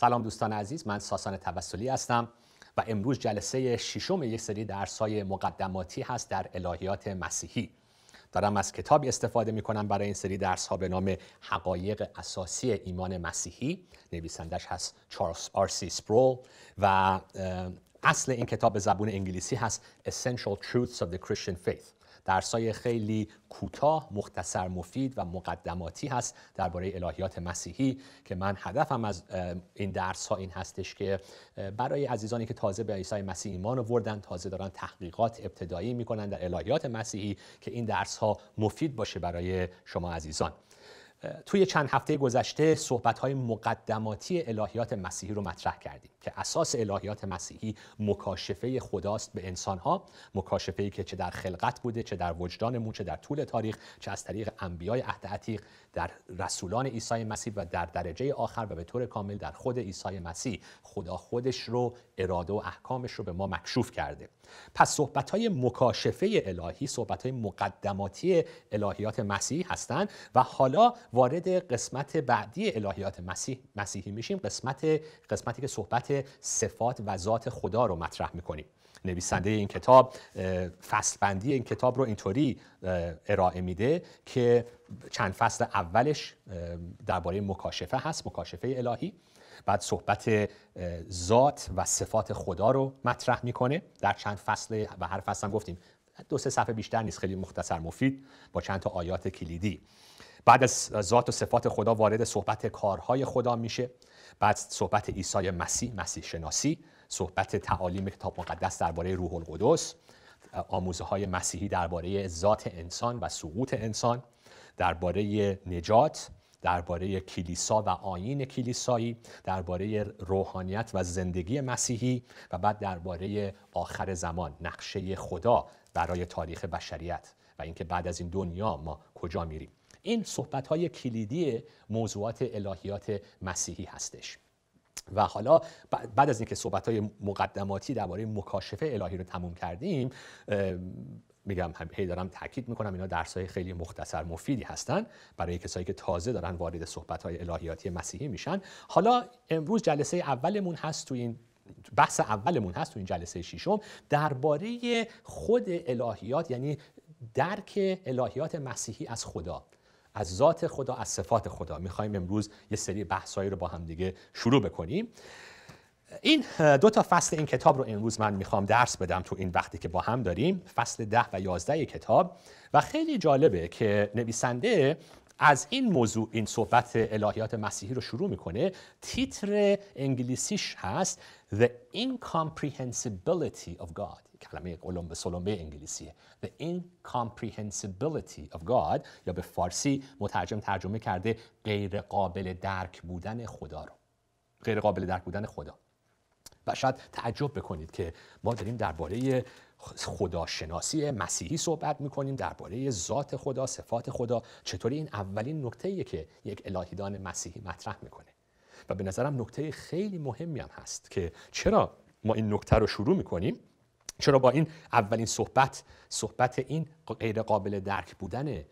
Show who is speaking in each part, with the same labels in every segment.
Speaker 1: سلام دوستان عزیز من ساسان توسلی هستم و امروز جلسه ششم یک سری درس مقدماتی هست در الهیات مسیحی دارم از کتابی استفاده می کنم برای این سری درس ها به نام حقایق اساسی ایمان مسیحی نویسندش هست چارلز آرسی سپرول و اصل این کتاب به زبون انگلیسی هست Essential Truths of the Christian Faith درسای خیلی کوتاه، مختصر مفید و مقدماتی هست درباره الهیات مسیحی که من هدفم از این درس ها این هستش که برای عزیزانی که تازه به عیسی مسیح ایمان آوردن تازه دارن تحقیقات ابتدایی میکنن در الهیات مسیحی که این درس ها مفید باشه برای شما عزیزان توی چند هفته گذشته صحبت‌های مقدماتی الهیات مسیحی رو مطرح کردیم که اساس الهیات مسیحی مکاشفه خداست به انسان‌ها مکاشفه‌ای که چه در خلقت بوده چه در وجدانمون چه در طول تاریخ چه از طریق انبیای عهد عتیق در رسولان عیسی مسیح و در درجه آخر و به طور کامل در خود عیسی مسیح خدا خودش رو اراده و احکامش رو به ما مکشوف کرده پس صحبت های مکاشفه الهی صحبت های مقدماتی الهیات مسیح هستند و حالا وارد قسمت بعدی الهیات مسیح مسیحی میشیم قسمت قسمتی که صحبت صفات و ذات خدا رو مطرح میکنیم نویسنده این کتاب فصلبندی این کتاب رو اینطوری ارائه میده که چند فصل اولش درباره مکاشفه هست مکاشفه الهی بعد صحبت ذات و صفات خدا رو مطرح میکنه در چند فصل و هر فصل هم گفتیم دو سه صفحه بیشتر نیست خیلی مختصر مفید با چند تا آیات کلیدی بعد از ذات و صفات خدا وارد صحبت کارهای خدا میشه بعد صحبت عیسی مسیح مسیح شناسی صحبت تعالیم کتاب مقدس درباره روح القدس آموزه های مسیحی درباره ذات انسان و سقوط انسان درباره نجات درباره کلیسا و آیین کلیسایی درباره روحانیت و زندگی مسیحی و بعد درباره آخر زمان نقشه خدا برای تاریخ بشریت و اینکه بعد از این دنیا ما کجا میریم این صحبت های کلیدی موضوعات الهیات مسیحی هستش و حالا بعد از اینکه صحبت های مقدماتی درباره مکاشفه الهی رو تموم کردیم میگم هی دارم تاکید میکنم اینا درس های خیلی مختصر مفیدی هستن برای کسایی که تازه دارن وارد صحبت های الهیاتی مسیحی میشن حالا امروز جلسه اولمون هست تو این بحث اولمون هست تو این جلسه شیشم درباره خود الهیات یعنی درک الهیات مسیحی از خدا از ذات خدا از صفات خدا میخوایم امروز یه سری بحثایی رو با هم دیگه شروع بکنیم این دو تا فصل این کتاب رو امروز من میخوام درس بدم تو این وقتی که با هم داریم فصل ده و یازده کتاب و خیلی جالبه که نویسنده از این موضوع این صحبت الهیات مسیحی رو شروع میکنه تیتر انگلیسیش هست The Incomprehensibility of God کلمه به سلمبه انگلیسیه The Incomprehensibility of God یا به فارسی مترجم ترجمه کرده غیر قابل درک بودن خدا رو غیر قابل درک بودن خدا و شاید تعجب بکنید که ما داریم درباره خداشناسی مسیحی صحبت میکنیم درباره ذات خدا صفات خدا چطوری این اولین نکته که یک الهیدان مسیحی مطرح میکنه و به نظرم نکته خیلی مهمی هم هست که چرا ما این نکته رو شروع میکنیم چرا با این اولین صحبت صحبت این غیر قابل درک بودن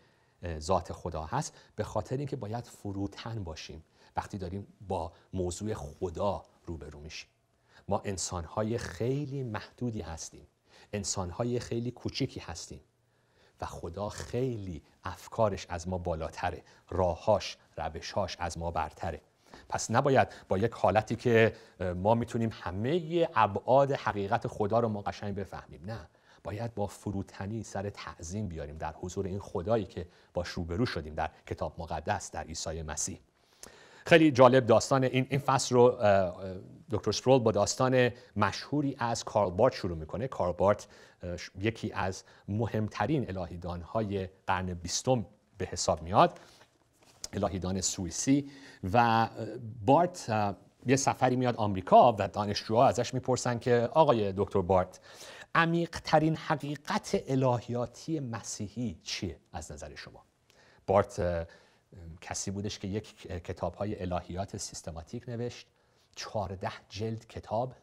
Speaker 1: ذات خدا هست به خاطر اینکه باید فروتن باشیم وقتی داریم با موضوع خدا روبرو میشیم ما انسانهای خیلی محدودی هستیم انسانهای خیلی کوچیکی هستیم و خدا خیلی افکارش از ما بالاتره راهاش روشهاش از ما برتره پس نباید با یک حالتی که ما میتونیم همه ابعاد حقیقت خدا رو ما قشنگ بفهمیم نه باید با فروتنی سر تعظیم بیاریم در حضور این خدایی که با روبرو شدیم در کتاب مقدس در عیسی مسیح خیلی جالب داستان این این فصل رو دکتر سپرول با داستان مشهوری از کارل بارت شروع میکنه کارل بارت یکی از مهمترین الهیدان های قرن بیستم به حساب میاد الهیدان سوئیسی و بارت یه سفری میاد آمریکا و دانشجوها ازش میپرسن که آقای دکتر بارت عمیق ترین حقیقت الهیاتی مسیحی چیه از نظر شما بارت کسی بودش که یک کتاب های الهیات سیستماتیک نوشت چارده جلد کتاب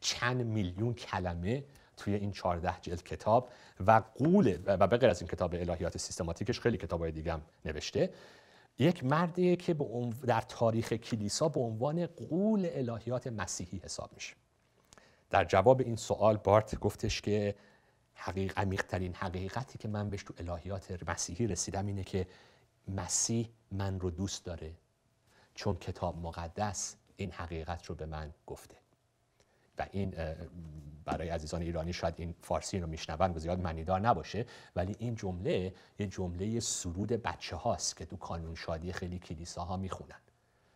Speaker 1: چند میلیون کلمه توی این چارده جلد کتاب و قول و به از این کتاب الهیات سیستماتیکش خیلی های دیگه هم نوشته یک مردیه که در تاریخ کلیسا به عنوان قول الهیات مسیحی حساب میشه در جواب این سوال بارت گفتش که حقیق عمیقترین حقیقتی که من بهش تو الهیات مسیحی رسیدم اینه که مسیح من رو دوست داره چون کتاب مقدس این حقیقت رو به من گفته و این برای عزیزان ایرانی شاید این فارسی رو میشنون و زیاد منیدار نباشه ولی این جمله یه جمله سرود بچه هاست که تو کانون شادی خیلی کلیساها میخونن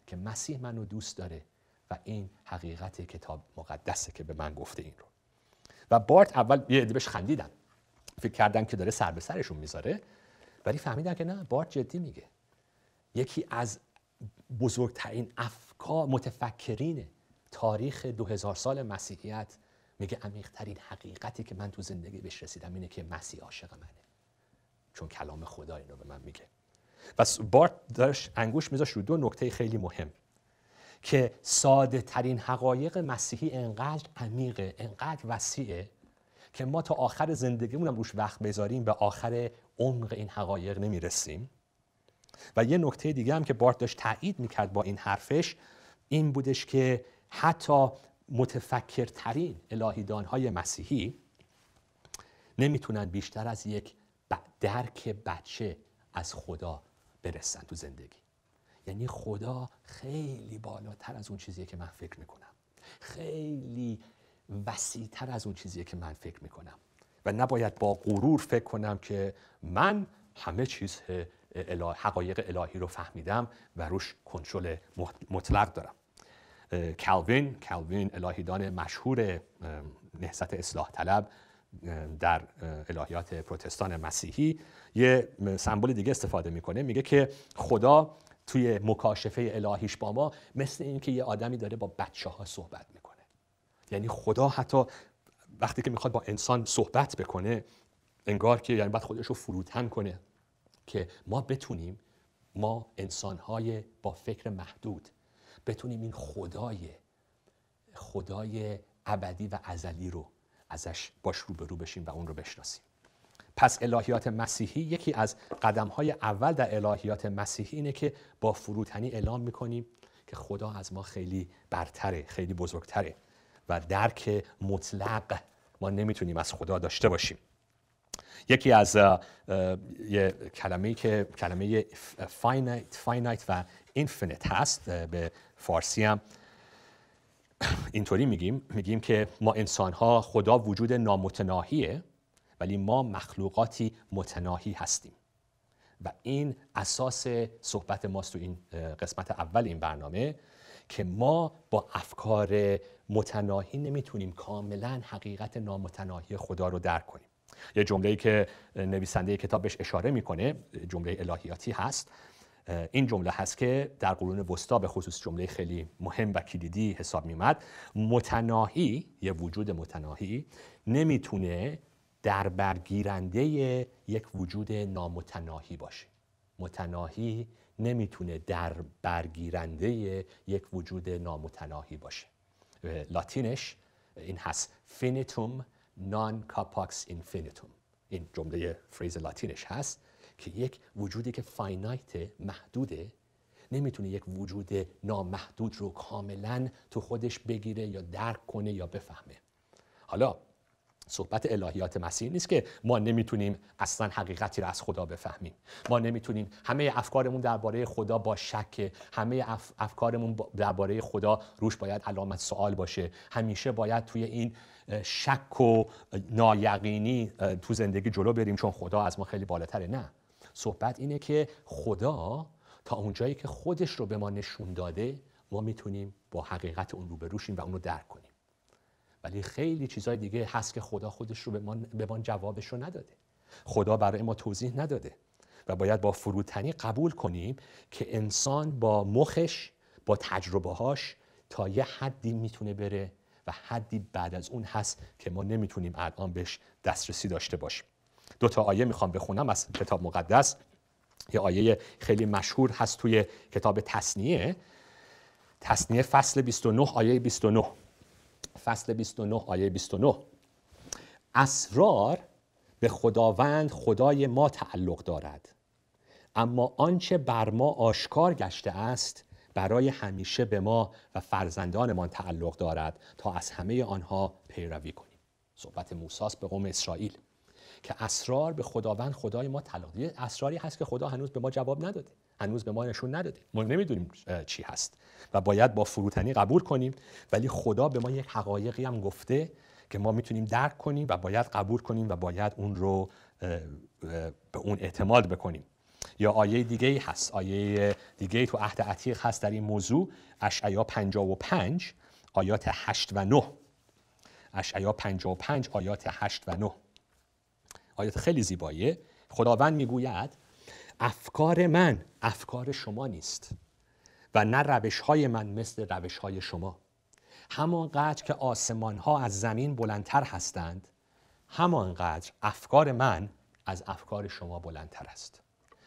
Speaker 1: که مسیح منو دوست داره و این حقیقت کتاب مقدسه که به من گفته این رو و بارت اول یه بهش خندیدن فکر کردن که داره سر به سرشون میذاره ولی فهمیدن که نه بارت جدی میگه یکی از بزرگترین افکار متفکرین تاریخ دو سال مسیحیت میگه عمیقترین حقیقتی که من تو زندگی بهش رسیدم اینه که مسیح عاشق منه چون کلام خدا اینو به من میگه و بارت داشت انگوش میذاشت رو دو نکته خیلی مهم که ساده ترین حقایق مسیحی انقدر عمیقه انقدر وسیعه که ما تا آخر زندگیمون روش وقت بذاریم به آخر عمق این حقایق نمیرسیم و یه نکته دیگه هم که بارت داشت تایید میکرد با این حرفش این بودش که حتی متفکرترین الهیدان های مسیحی نمیتونن بیشتر از یک درک بچه از خدا برسن تو زندگی یعنی خدا خیلی بالاتر از اون چیزیه که من فکر میکنم خیلی وسیعتر از اون چیزیه که من فکر میکنم و نباید با غرور فکر کنم که من همه چیز حقایق الهی رو فهمیدم و روش کنترل مطلق دارم کالوین کالوین الهیدان مشهور نهضت اصلاح طلب در الهیات پروتستان مسیحی یه سمبل دیگه استفاده میکنه میگه که خدا توی مکاشفه الهیش با ما مثل اینکه یه آدمی داره با بچه ها صحبت میکنه یعنی خدا حتی وقتی که میخواد با انسان صحبت بکنه انگار که یعنی باید خودش رو فروتن کنه که ما بتونیم ما انسانهای با فکر محدود بتونیم این خدای خدای ابدی و ازلی رو ازش باش رو بشیم و اون رو بشناسیم پس الهیات مسیحی یکی از قدم های اول در الهیات مسیحی اینه که با فروتنی اعلام میکنیم که خدا از ما خیلی برتره خیلی بزرگتره و درک مطلق ما نمیتونیم از خدا داشته باشیم یکی از یه کلمه که کلمه فاینایت فاینایت و اینفینیت هست به فارسی هم اینطوری میگیم میگیم که ما انسان ها خدا وجود نامتناهیه ولی ما مخلوقاتی متناهی هستیم و این اساس صحبت ماست تو این قسمت اول این برنامه که ما با افکار متناهی نمیتونیم کاملا حقیقت نامتناهی خدا رو درک کنیم یه جمله‌ای که نویسنده کتاب بهش اشاره میکنه جمله الهیاتی هست این جمله هست که در قرون وسطا به خصوص جمله خیلی مهم و کلیدی حساب میمد متناهی یه وجود متناهی نمیتونه در برگیرنده یک وجود نامتناهی باشه متناهی نمیتونه در برگیرنده یک وجود نامتناهی باشه لاتینش این هست فینیتوم non capax infinitum این جمله فریز لاتینش هست که یک وجودی که فاینایت محدوده نمیتونه یک وجود نامحدود رو کاملا تو خودش بگیره یا درک کنه یا بفهمه حالا صحبت الهیات مسیح نیست که ما نمیتونیم اصلا حقیقتی را از خدا بفهمیم ما نمیتونیم همه افکارمون درباره خدا با شک همه اف، افکارمون درباره خدا روش باید علامت سوال باشه همیشه باید توی این شک و نایقینی تو زندگی جلو بریم چون خدا از ما خیلی بالاتره نه صحبت اینه که خدا تا اونجایی که خودش رو به ما نشون داده ما میتونیم با حقیقت اون بروشیم و اون رو درک کنیم ولی خیلی چیزای دیگه هست که خدا خودش رو به ما, به ما جوابش رو نداده خدا برای ما توضیح نداده و باید با فروتنی قبول کنیم که انسان با مخش با تجربه هاش تا یه حدی میتونه بره و حدی بعد از اون هست که ما نمیتونیم الان بهش دسترسی داشته باشیم دو تا آیه میخوام بخونم از کتاب مقدس یه آیه خیلی مشهور هست توی کتاب تصنیه تصنیه فصل 29 آیه 29 فصل 29 آیه 29 اسرار به خداوند خدای ما تعلق دارد اما آنچه بر ما آشکار گشته است برای همیشه به ما و فرزندانمان تعلق دارد تا از همه آنها پیروی کنیم صحبت موساس به قوم اسرائیل که اسرار به خداوند خدای ما تعلق اسراری هست که خدا هنوز به ما جواب نداده هنوز به ما نشون نداده ما نمیدونیم چی هست و باید با فروتنی قبول کنیم ولی خدا به ما یک حقایقی هم گفته که ما میتونیم درک کنیم و باید قبول کنیم و باید اون رو به اون اعتماد بکنیم یا آیه دیگه ای هست آیه دیگه ای تو عهد عتیق هست در این موضوع اشعیا 55 آیات 8 و 9 اشعیا 55 آیات 8 و 9 آیات خیلی زیباییه خداوند میگوید افکار من افکار شما نیست و نه روش های من مثل روش های شما همانقدر که آسمان ها از زمین بلندتر هستند همانقدر افکار من از افکار شما بلندتر است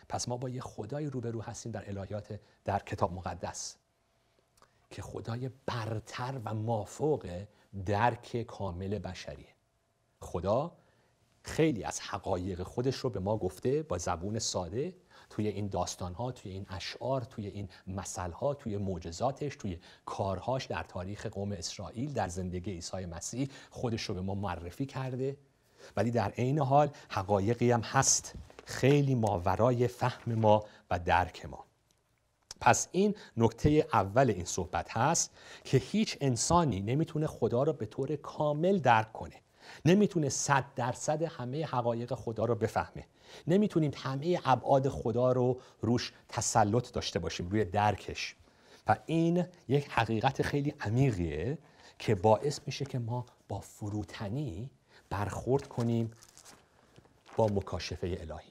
Speaker 1: پس ما با یه خدای روبرو هستیم در الهیات در کتاب مقدس که خدای برتر و مافوق درک کامل بشریه خدا خیلی از حقایق خودش رو به ما گفته با زبون ساده توی این داستان ها توی این اشعار توی این مسئله ها توی معجزاتش توی کارهاش در تاریخ قوم اسرائیل در زندگی عیسی مسیح خودش رو به ما معرفی کرده ولی در عین حال حقایقی هم هست خیلی ماورای فهم ما و درک ما پس این نکته اول این صحبت هست که هیچ انسانی نمیتونه خدا را به طور کامل درک کنه نمیتونه صد درصد همه حقایق خدا رو بفهمه نمیتونیم همه ابعاد خدا رو روش تسلط داشته باشیم روی درکش و این یک حقیقت خیلی عمیقیه که باعث میشه که ما با فروتنی برخورد کنیم با مکاشفه الهی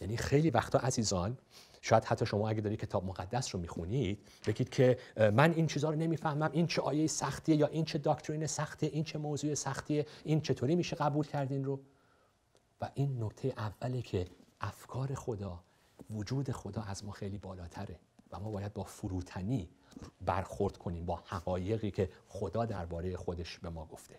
Speaker 1: یعنی خیلی وقتا عزیزان شاید حتی شما اگه دارید کتاب مقدس رو میخونید بگید که من این چیزها رو نمیفهمم این چه آیه سختیه یا این چه داکترین سختیه این چه موضوع سختیه این چطوری میشه قبول کردین رو و این نکته اوله که افکار خدا وجود خدا از ما خیلی بالاتره و ما باید با فروتنی برخورد کنیم با حقایقی که خدا درباره خودش به ما گفته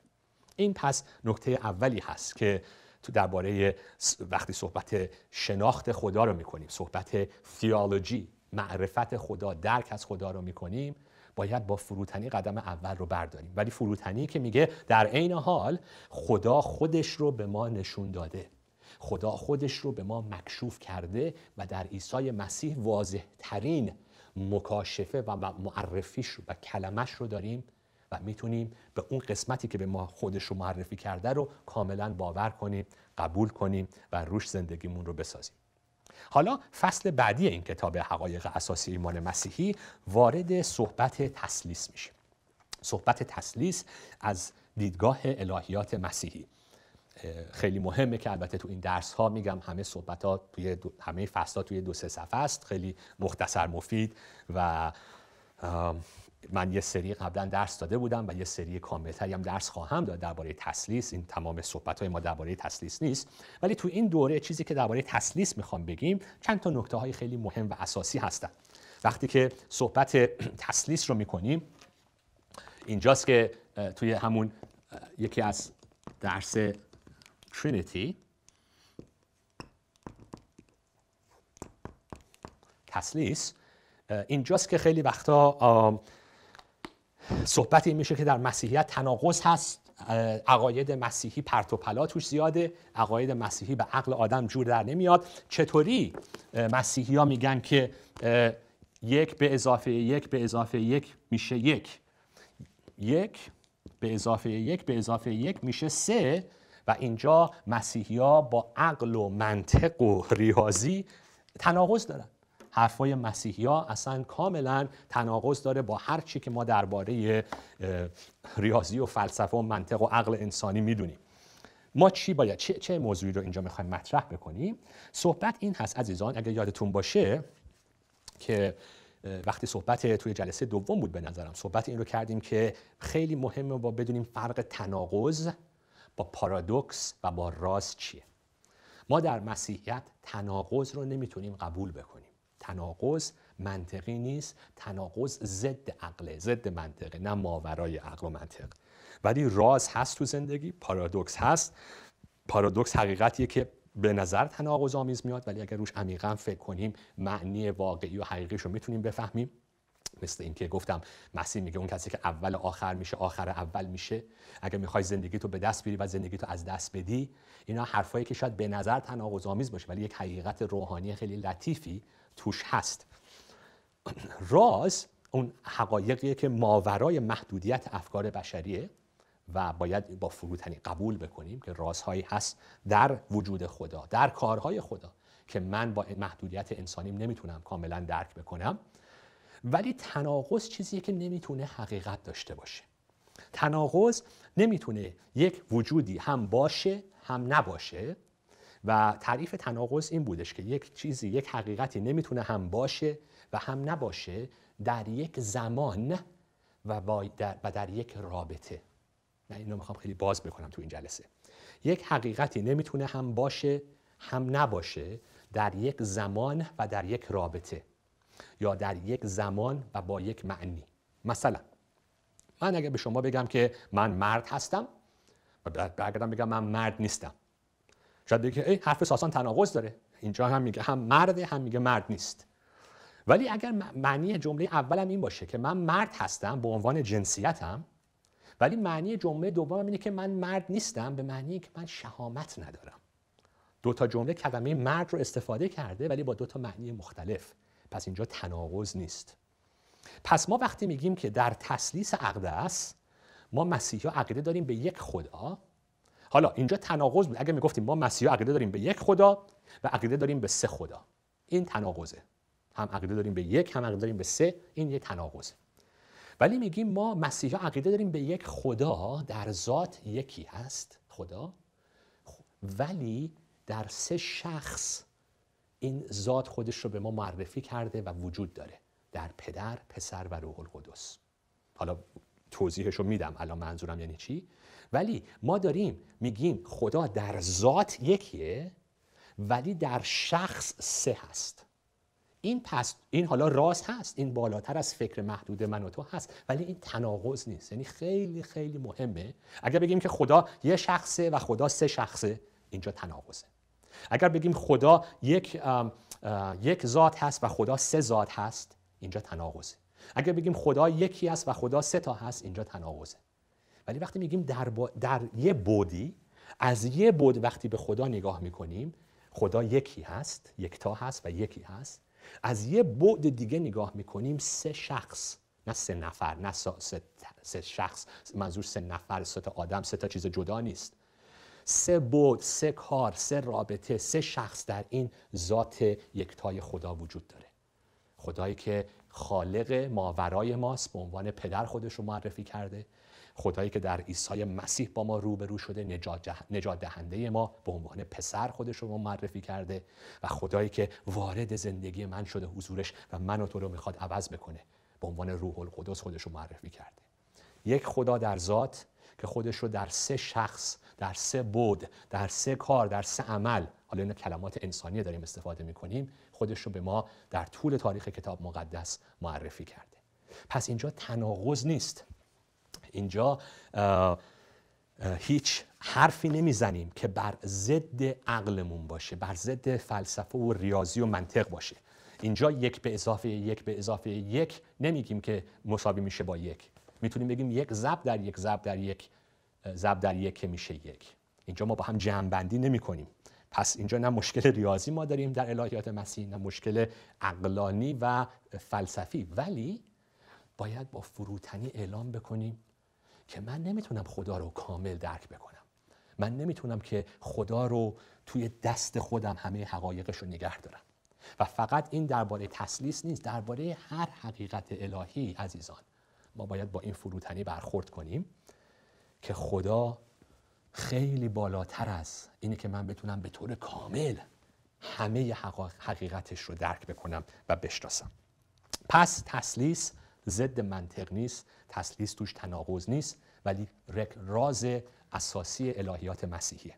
Speaker 1: این پس نکته اولی هست که تو درباره وقتی صحبت شناخت خدا رو میکنیم صحبت تیالوجی معرفت خدا درک از خدا رو میکنیم باید با فروتنی قدم اول رو برداریم ولی فروتنی که میگه در عین حال خدا خودش رو به ما نشون داده خدا خودش رو به ما مکشوف کرده و در عیسی مسیح واضح ترین مکاشفه و معرفیش رو و کلمش رو داریم و میتونیم به اون قسمتی که به ما خودش رو معرفی کرده رو کاملا باور کنیم قبول کنیم و روش زندگیمون رو بسازیم حالا فصل بعدی این کتاب حقایق اساسی ایمان مسیحی وارد صحبت تسلیس میشه صحبت تسلیس از دیدگاه الهیات مسیحی خیلی مهمه که البته تو این درس ها میگم همه صحبت ها توی همه فصل ها توی دو سه صفحه است خیلی مختصر مفید و من یه سری قبلا درس داده بودم و یه سری کاملتری هم درس خواهم داد درباره تسلیس این تمام صحبت های ما درباره تسلیس نیست ولی تو این دوره چیزی که درباره تسلیس میخوام بگیم چند تا نکته های خیلی مهم و اساسی هستن وقتی که صحبت تسلیس رو میکنیم اینجاست که توی همون یکی از درس ترینیتی تسلیس اینجاست که خیلی وقتا صحبت این میشه که در مسیحیت تناقض هست عقاید مسیحی پرت و پلا توش زیاده عقاید مسیحی به عقل آدم جور در نمیاد چطوری مسیحی ها میگن که یک به اضافه یک به اضافه یک میشه یک یک به اضافه یک به اضافه یک میشه سه و اینجا مسیحی ها با عقل و منطق و ریاضی تناقض دارن حرفای مسیحیا اصلا کاملا تناقض داره با هر چی که ما درباره ریاضی و فلسفه و منطق و عقل انسانی میدونیم ما چی باید چه, چه موضوعی رو اینجا میخوایم مطرح بکنیم صحبت این هست عزیزان اگر یادتون باشه که وقتی صحبت توی جلسه دوم بود به نظرم صحبت این رو کردیم که خیلی مهمه با بدونیم فرق تناقض با پارادوکس و با راز چیه ما در مسیحیت تناقض رو نمیتونیم قبول بکنیم تناقض منطقی نیست تناقض ضد عقله ضد منطقه نه ماورای عقل و منطق ولی راز هست تو زندگی پارادوکس هست پارادوکس حقیقتیه که به نظر تناقض آمیز میاد ولی اگر روش عمیقا فکر کنیم معنی واقعی و حقیقیش رو میتونیم بفهمیم مثل اینکه گفتم مسیح میگه اون کسی که اول آخر میشه آخر اول میشه اگر میخوای زندگی تو به دست بیاری و زندگی تو از دست بدی اینا حرفایی که شاید به نظر تناقض آمیز باشه ولی یک حقیقت روحانی خیلی لطیفی توش هست راز اون حقایقیه که ماورای محدودیت افکار بشریه و باید با فروتنی قبول بکنیم که رازهایی هست در وجود خدا در کارهای خدا که من با محدودیت انسانیم نمیتونم کاملا درک بکنم ولی تناقض چیزیه که نمیتونه حقیقت داشته باشه تناقض نمیتونه یک وجودی هم باشه هم نباشه و تعریف تناقض این بودش که یک چیزی یک حقیقتی نمیتونه هم باشه و هم نباشه در یک زمان و, در, و در یک رابطه من اینو میخوام خیلی باز بکنم تو این جلسه یک حقیقتی نمیتونه هم باشه هم نباشه در یک زمان و در یک رابطه یا در یک زمان و با یک معنی مثلا من اگر به شما بگم که من مرد هستم و برگردم بگم من مرد نیستم شاید بگه حرف ساسان تناقض داره اینجا هم میگه هم مرده هم میگه مرد نیست ولی اگر معنی جمله اولم این باشه که من مرد هستم به عنوان جنسیتم ولی معنی جمله دومم اینه که من مرد نیستم به معنی که من شهامت ندارم دو تا جمله کلمه مرد رو استفاده کرده ولی با دو تا معنی مختلف پس اینجا تناقض نیست پس ما وقتی میگیم که در تسلیس اقدس ما مسیحا عقیده داریم به یک خدا حالا اینجا تناقض بود اگه میگفتیم ما مسیحا عقیده داریم به یک خدا و عقیده داریم به سه خدا این تناقضه هم عقیده داریم به یک هم عقیده داریم به سه این یه تناقضه ولی میگیم ما مسیحا عقیده داریم به یک خدا در ذات یکی هست خدا ولی در سه شخص این ذات خودش رو به ما معرفی کرده و وجود داره در پدر، پسر و روح القدس حالا توضیحشو میدم الان منظورم یعنی چی ولی ما داریم میگیم خدا در ذات یکیه ولی در شخص سه هست این پس این حالا راست هست این بالاتر از فکر محدود من و تو هست ولی این تناقض نیست یعنی خیلی خیلی مهمه اگر بگیم که خدا یه شخصه و خدا سه شخصه اینجا تناقضه اگر بگیم خدا یک یک ذات هست و خدا سه ذات هست اینجا تناقضه اگر بگیم خدا یکی است و خدا سه تا هست اینجا تناقضه ولی وقتی میگیم در, با... در یه بودی از یه بود وقتی به خدا نگاه میکنیم خدا یکی هست یکتا هست و یکی هست از یه بود دیگه نگاه میکنیم سه شخص نه سه نفر نه سه, سه شخص منظور سه نفر سه تا آدم سه تا چیز جدا نیست سه بود سه کار سه رابطه سه شخص در این ذات یکتای خدا وجود داره خدایی که خالق ماورای ماست به عنوان پدر خودش رو معرفی کرده خدایی که در عیسی مسیح با ما روبرو شده نجات, دهنده ما به عنوان پسر خودش رو معرفی کرده و خدایی که وارد زندگی من شده حضورش و من و تو رو میخواد عوض بکنه به عنوان روح القدس خودش رو معرفی کرده یک خدا در ذات که خودش رو در سه شخص در سه بود در سه کار در سه عمل حالا این کلمات انسانی داریم استفاده میکنیم خودش رو به ما در طول تاریخ کتاب مقدس معرفی کرده پس اینجا تناقض نیست اینجا هیچ حرفی نمیزنیم که بر ضد عقلمون باشه بر ضد فلسفه و ریاضی و منطق باشه اینجا یک به اضافه یک به اضافه یک نمیگیم که مساوی میشه با یک میتونیم بگیم یک ضرب در یک ضرب در یک ضرب در یک که میشه یک اینجا ما با هم جمع بندی نمی کنیم پس اینجا نه مشکل ریاضی ما داریم در الهیات مسیح نه مشکل عقلانی و فلسفی ولی باید با فروتنی اعلام بکنیم که من نمیتونم خدا رو کامل درک بکنم من نمیتونم که خدا رو توی دست خودم همه حقایقش رو نگه دارم و فقط این درباره تسلیس نیست درباره هر حقیقت الهی عزیزان ما باید با این فروتنی برخورد کنیم که خدا خیلی بالاتر از اینه که من بتونم به طور کامل همه حقیقتش رو درک بکنم و بشناسم پس تسلیس ضد منطق نیست تسلیس توش تناقض نیست ولی راز اساسی الهیات مسیحیه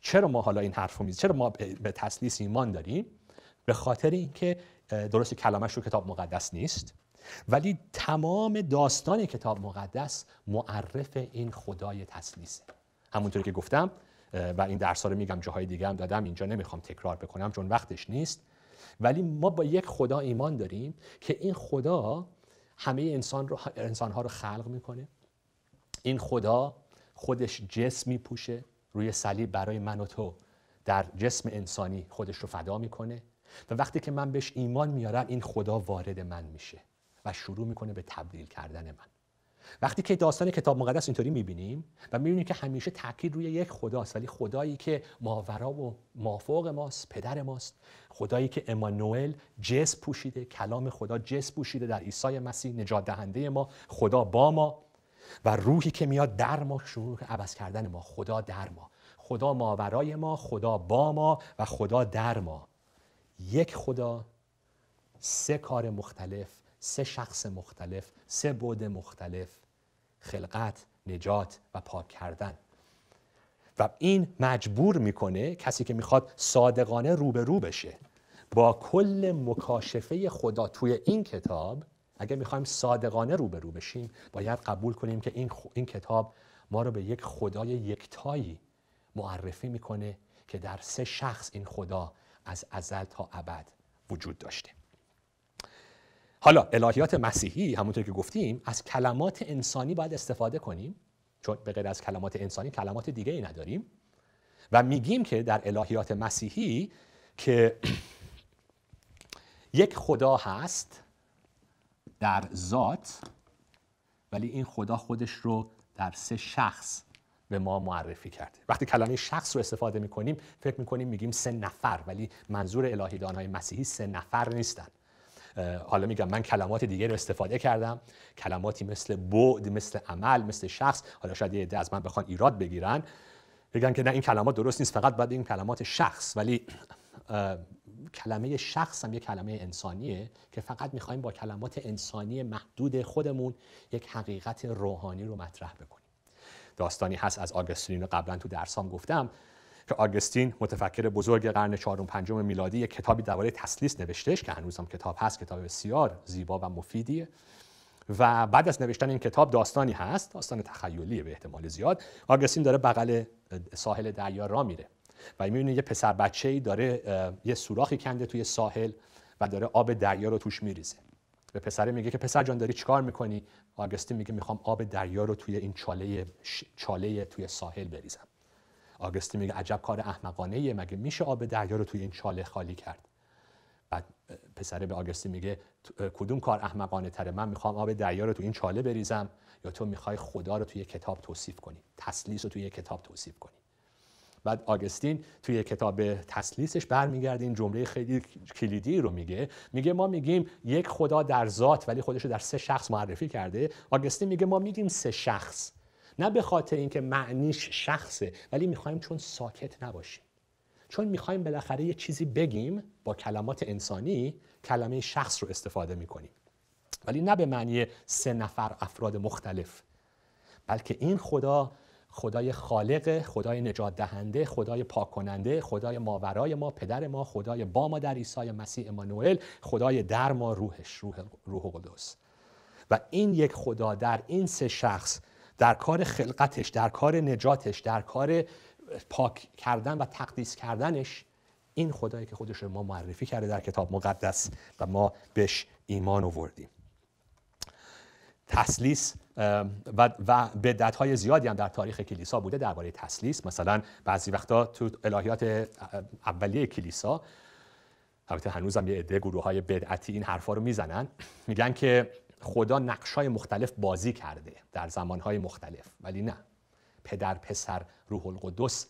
Speaker 1: چرا ما حالا این حرف رو چرا ما به تسلیس ایمان داریم به خاطر اینکه درست کلامش رو کتاب مقدس نیست ولی تمام داستان کتاب مقدس معرف این خدای تسلیسه همونطوری که گفتم و این درس رو میگم جاهای دیگه هم دادم اینجا نمیخوام تکرار بکنم چون وقتش نیست ولی ما با یک خدا ایمان داریم که این خدا همه انسان رو انسانها رو خلق میکنه این خدا خودش جسم میپوشه روی صلیب برای من و تو در جسم انسانی خودش رو فدا میکنه و وقتی که من بهش ایمان میارم این خدا وارد من میشه و شروع میکنه به تبدیل کردن من وقتی که داستان کتاب مقدس اینطوری میبینیم و میبینیم که همیشه تاکید روی یک خداست ولی خدایی که ماورا و مافوق ماست پدر ماست خدایی که امانوئل جس پوشیده کلام خدا جس پوشیده در عیسی مسیح نجات دهنده ما خدا با ما و روحی که میاد در ما شروع عوض کردن ما خدا در ما خدا ماورای ما خدا با ما و خدا در ما یک خدا سه کار مختلف سه شخص مختلف سه بود مختلف خلقت نجات و پاک کردن و این مجبور میکنه کسی که میخواد صادقانه روبرو بشه با کل مکاشفه خدا توی این کتاب اگر میخوایم صادقانه روبرو بشیم باید قبول کنیم که این, این کتاب ما رو به یک خدای یکتایی معرفی میکنه که در سه شخص این خدا از ازل تا ابد وجود داشته حالا الهیات مسیحی همونطور که گفتیم از کلمات انسانی باید استفاده کنیم چون به غیر از کلمات انسانی کلمات دیگه ای نداریم و میگیم که در الهیات مسیحی که یک خدا هست در ذات ولی این خدا خودش رو در سه شخص به ما معرفی کرده وقتی کلمه شخص رو استفاده میکنیم فکر میکنیم میگیم سه نفر ولی منظور الهیدان های مسیحی سه نفر نیستند. حالا میگم من کلمات دیگه رو استفاده کردم کلماتی مثل بعد مثل عمل مثل شخص حالا شاید یه از من بخوان ایراد بگیرن بگن که نه این کلمات درست نیست فقط باید این کلمات شخص ولی کلمه شخص هم یه کلمه انسانیه که فقط میخوایم با کلمات انسانی محدود خودمون یک حقیقت روحانی رو مطرح بکنیم داستانی هست از آگسترینو قبلا تو درسام گفتم که آگستین متفکر بزرگ قرن چهارم پنجم میلادی یک کتابی درباره تسلیس نوشتهش که هنوز هم کتاب هست کتاب بسیار زیبا و مفیدیه و بعد از نوشتن این کتاب داستانی هست داستان تخیلی به احتمال زیاد آگستین داره بغل ساحل دریا را میره و میبینه یه پسر بچه داره یه سوراخی کنده توی ساحل و داره آب دریا رو توش میریزه به پسر میگه که پسر جان داری چیکار میکنی آگستین میگه میخوام آب دریا رو توی این چاله چاله توی ساحل بریزم آگستین میگه عجب کار احمقانه ایه مگه میشه آب دریا رو توی این چاله خالی کرد بعد پسره به آگستین میگه کدوم کار احمقانه تره من میخوام آب دریا رو توی این چاله بریزم یا تو میخوای خدا رو توی کتاب توصیف کنی تسلیس رو توی کتاب توصیف کنی بعد آگستین توی کتاب تسلیسش برمیگرده این جمله خیلی کلیدی رو میگه میگه ما میگیم یک خدا در ذات ولی خودش رو در سه شخص معرفی کرده آگستین میگه ما میگیم سه شخص نه به خاطر اینکه معنیش شخصه ولی میخوایم چون ساکت نباشیم چون میخوایم بالاخره یه چیزی بگیم با کلمات انسانی کلمه شخص رو استفاده میکنیم ولی نه به معنی سه نفر افراد مختلف بلکه این خدا خدای خالق، خدای نجات دهنده، خدای پاک کننده، خدای ماورای ما، پدر ما، خدای با ما در عیسی مسیح امانوئل، خدای در ما روحش، روح, روح قدس. و این یک خدا در این سه شخص در کار خلقتش در کار نجاتش در کار پاک کردن و تقدیس کردنش این خدایی که خودش رو ما معرفی کرده در کتاب مقدس و ما بهش ایمان آوردیم تسلیس و, و های زیادی هم در تاریخ کلیسا بوده درباره تسلیس مثلا بعضی وقتا تو الهیات اولیه کلیسا البته هنوز هم یه عده گروه های بدعتی این حرفا رو میزنن میگن که خدا نقشای مختلف بازی کرده در زمانهای مختلف ولی نه پدر پسر روح القدس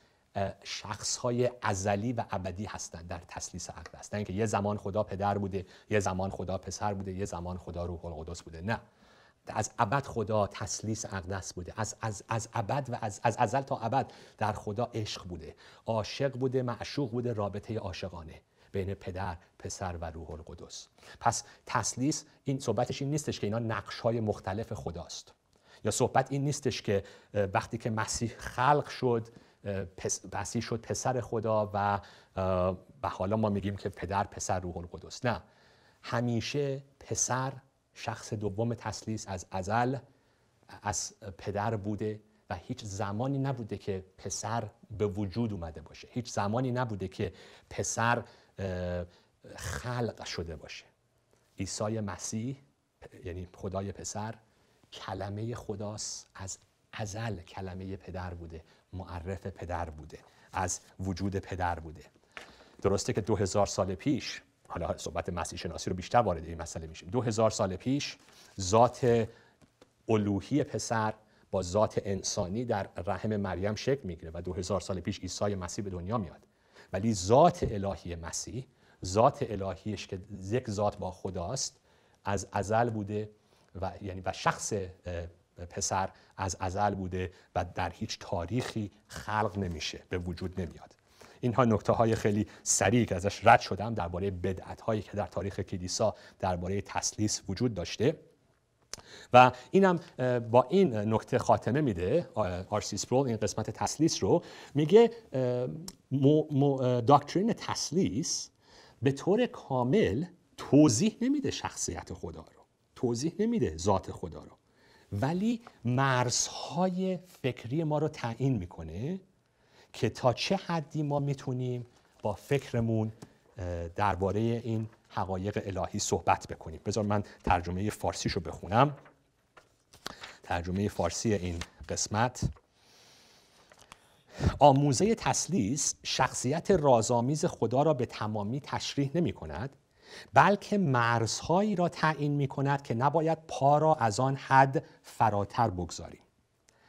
Speaker 1: شخص ازلی و ابدی هستند در تسلیس اقدس نه اینکه یه زمان خدا پدر بوده یه زمان خدا پسر بوده یه زمان خدا روح القدس بوده نه از ابد خدا تسلیس اقدس بوده از از از ابد و از از ازل تا ابد در خدا عشق بوده عاشق بوده معشوق بوده رابطه عاشقانه بین پدر پسر و روح القدس پس تسلیس این صحبتش این نیستش که اینا نقش های مختلف خداست یا صحبت این نیستش که وقتی که مسیح خلق شد مسیح شد پسر خدا و و حالا ما میگیم که پدر پسر روح القدس نه همیشه پسر شخص دوم تسلیس از ازل از پدر بوده و هیچ زمانی نبوده که پسر به وجود اومده باشه هیچ زمانی نبوده که پسر خلق شده باشه عیسی مسیح یعنی خدای پسر کلمه خداست از ازل کلمه پدر بوده معرف پدر بوده از وجود پدر بوده درسته که دو هزار سال پیش حالا صحبت مسیح شناسی رو بیشتر وارد این مسئله میشیم دو هزار سال پیش ذات الوهی پسر با ذات انسانی در رحم مریم شکل میگیره و دو هزار سال پیش عیسی مسیح به دنیا میاد ولی ذات الهی مسیح ذات الهیش که یک ذات با خداست از ازل بوده و یعنی و شخص پسر از ازل بوده و در هیچ تاریخی خلق نمیشه به وجود نمیاد اینها نکته های خیلی سریع که ازش رد شدم درباره بدعت هایی که در تاریخ کلیسا درباره تسلیس وجود داشته و اینم با این نکته خاتمه میده آرسی سپرول این قسمت تسلیس رو میگه داکترین تسلیس به طور کامل توضیح نمیده شخصیت خدا رو توضیح نمیده ذات خدا رو ولی مرزهای فکری ما رو تعیین میکنه که تا چه حدی ما میتونیم با فکرمون درباره این حقایق الهی صحبت بکنیم بذار من ترجمه فارسیشو بخونم ترجمه فارسی این قسمت آموزه تسلیس شخصیت رازآمیز خدا را به تمامی تشریح نمی کند بلکه مرزهایی را تعیین می کند که نباید پا را از آن حد فراتر بگذاریم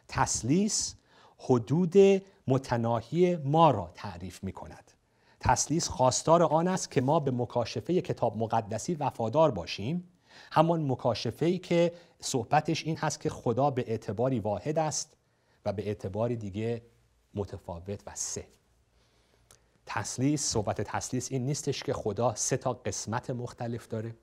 Speaker 1: تسلیس حدود متناهی ما را تعریف می کند تسلیس خواستار آن است که ما به مکاشفه کتاب مقدسی وفادار باشیم همان مکاشفه ای که صحبتش این هست که خدا به اعتباری واحد است و به اعتباری دیگه متفاوت و سه تسلیس صحبت تسلیس این نیستش که خدا سه تا قسمت مختلف داره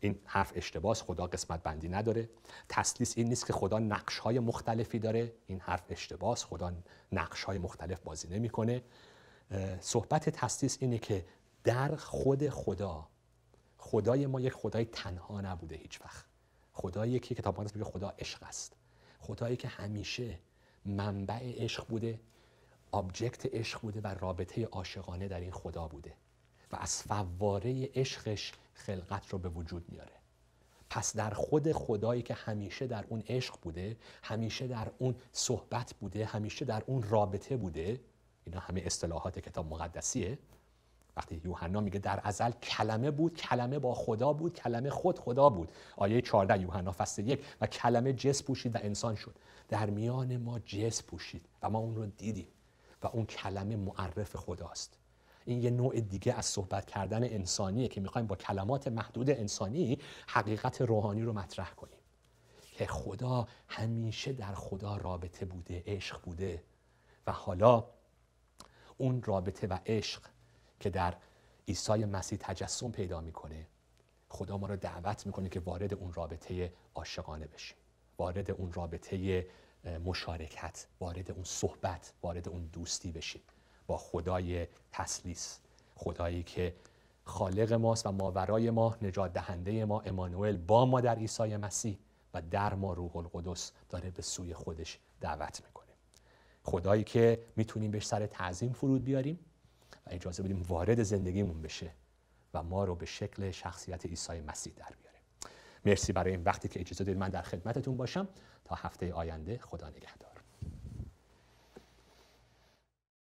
Speaker 1: این حرف اشتباس خدا قسمت بندی نداره تسلیس این نیست که خدا نقش های مختلفی داره این حرف اشتباس خدا نقش های مختلف بازی نمیکنه صحبت تستیس اینه که در خود خدا خدای ما یک خدای تنها نبوده هیچ وقت خدایی که کتاب مقدس میگه خدا عشق است خدایی که همیشه منبع عشق بوده آبجکت عشق بوده و رابطه عاشقانه در این خدا بوده و از فواره عشقش خلقت رو به وجود میاره پس در خود خدایی که همیشه در اون عشق بوده همیشه در اون صحبت بوده همیشه در اون رابطه بوده اینا همه اصطلاحات کتاب مقدسیه وقتی یوحنا میگه در ازل کلمه بود کلمه با خدا بود کلمه خود خدا بود آیه 14 یوحنا فصل یک و کلمه جس پوشید و انسان شد در میان ما جس پوشید و ما اون رو دیدیم و اون کلمه معرف خداست این یه نوع دیگه از صحبت کردن انسانیه که میخوایم با کلمات محدود انسانی حقیقت روحانی رو مطرح کنیم که خدا همیشه در خدا رابطه بوده عشق بوده و حالا اون رابطه و عشق که در عیسی مسیح تجسم پیدا میکنه خدا ما رو دعوت میکنه که وارد اون رابطه عاشقانه بشیم وارد اون رابطه مشارکت وارد اون صحبت وارد اون دوستی بشیم با خدای تسلیس خدایی که خالق ماست و ماورای ما نجات دهنده ما امانوئل با ما در عیسی مسیح و در ما روح القدس داره به سوی خودش دعوت میکنه خدایی که میتونیم بهش سر تعظیم فرود بیاریم و اجازه بدیم وارد زندگیمون بشه و ما رو به شکل شخصیت عیسی مسیح در بیاره مرسی برای این وقتی که اجازه دادید من در خدمتتون باشم تا هفته آینده خدا نگهدار